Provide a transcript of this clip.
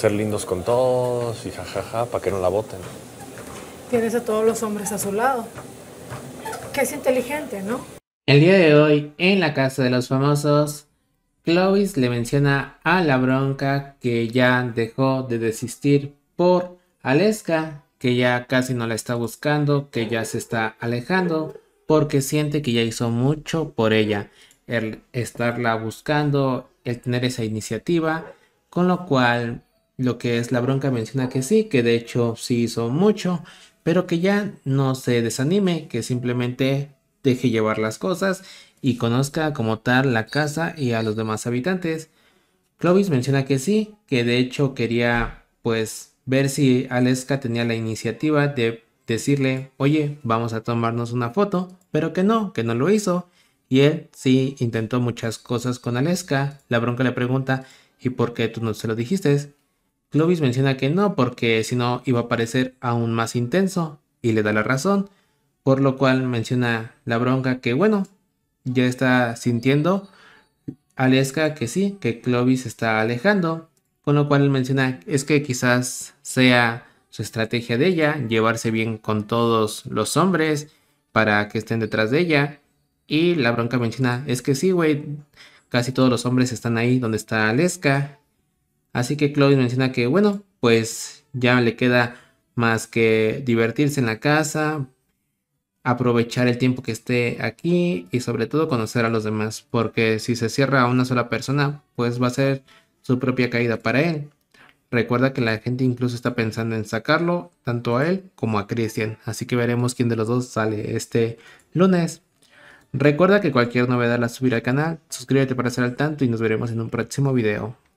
ser lindos con todos y jajaja, para que no la voten. Tienes a todos los hombres a su lado. Que es inteligente, ¿no? El día de hoy, en la casa de los famosos, Clovis le menciona a la bronca que ya dejó de desistir por Aleska, que ya casi no la está buscando, que ya se está alejando, porque siente que ya hizo mucho por ella. El estarla buscando, el tener esa iniciativa, con lo cual lo que es la bronca menciona que sí, que de hecho sí hizo mucho, pero que ya no se desanime, que simplemente deje llevar las cosas y conozca como tal la casa y a los demás habitantes. Clovis menciona que sí, que de hecho quería pues ver si Aleska tenía la iniciativa de decirle, oye, vamos a tomarnos una foto, pero que no, que no lo hizo. Y él sí intentó muchas cosas con Aleska. La bronca le pregunta, ¿y por qué tú no se lo dijiste? Clovis menciona que no porque si no iba a parecer aún más intenso y le da la razón, por lo cual menciona la bronca que bueno, ya está sintiendo Aleska que sí, que Clovis está alejando, con lo cual menciona es que quizás sea su estrategia de ella llevarse bien con todos los hombres para que estén detrás de ella y la bronca menciona es que sí, güey, casi todos los hombres están ahí donde está Aleska Así que Claudio menciona que, bueno, pues ya le queda más que divertirse en la casa, aprovechar el tiempo que esté aquí y sobre todo conocer a los demás, porque si se cierra a una sola persona, pues va a ser su propia caída para él. Recuerda que la gente incluso está pensando en sacarlo, tanto a él como a Christian, así que veremos quién de los dos sale este lunes. Recuerda que cualquier novedad la subirá al canal, suscríbete para estar al tanto y nos veremos en un próximo video.